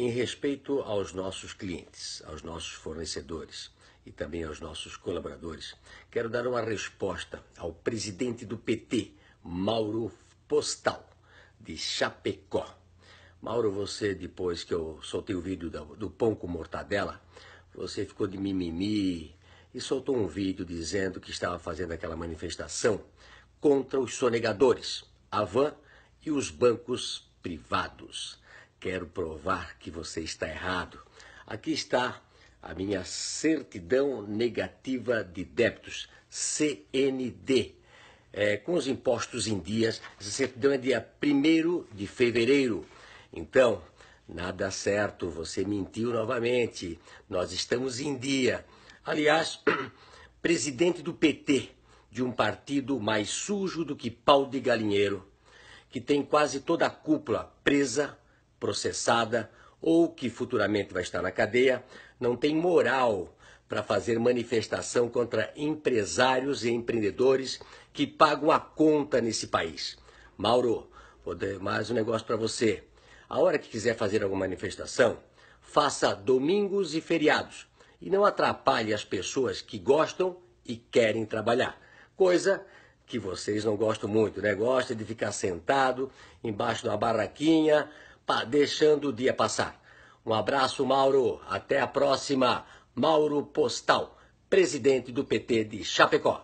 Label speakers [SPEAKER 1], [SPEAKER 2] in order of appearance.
[SPEAKER 1] Em respeito aos nossos clientes, aos nossos fornecedores e também aos nossos colaboradores, quero dar uma resposta ao presidente do PT, Mauro Postal, de Chapecó. Mauro, você, depois que eu soltei o vídeo do, pão com mortadela, você ficou de mimimi e soltou um vídeo dizendo que estava fazendo aquela manifestação contra os sonegadores, a van e os bancos privados quero provar que você está errado. Aqui está a minha certidão negativa de débitos, CND. É, com os impostos em dias, essa certidão é dia 1 de fevereiro. Então, nada certo, você mentiu novamente. Nós estamos em dia. Aliás, presidente do PT, de um partido mais sujo do que pau de galinheiro, que tem quase toda a cúpula presa processada ou que futuramente vai estar na cadeia, não tem moral para fazer manifestação contra empresários e empreendedores que pagam a conta nesse país. Mauro, vou dar mais um negócio para você. A hora que quiser fazer alguma manifestação, faça domingos e feriados e não atrapalhe as pessoas que gostam e querem trabalhar. Coisa que vocês não gostam muito, né? Gosta de ficar sentado embaixo de uma barraquinha, deixando o dia passar. Um abraço, Mauro. Até a próxima. Mauro Postal, presidente do PT de Chapecó.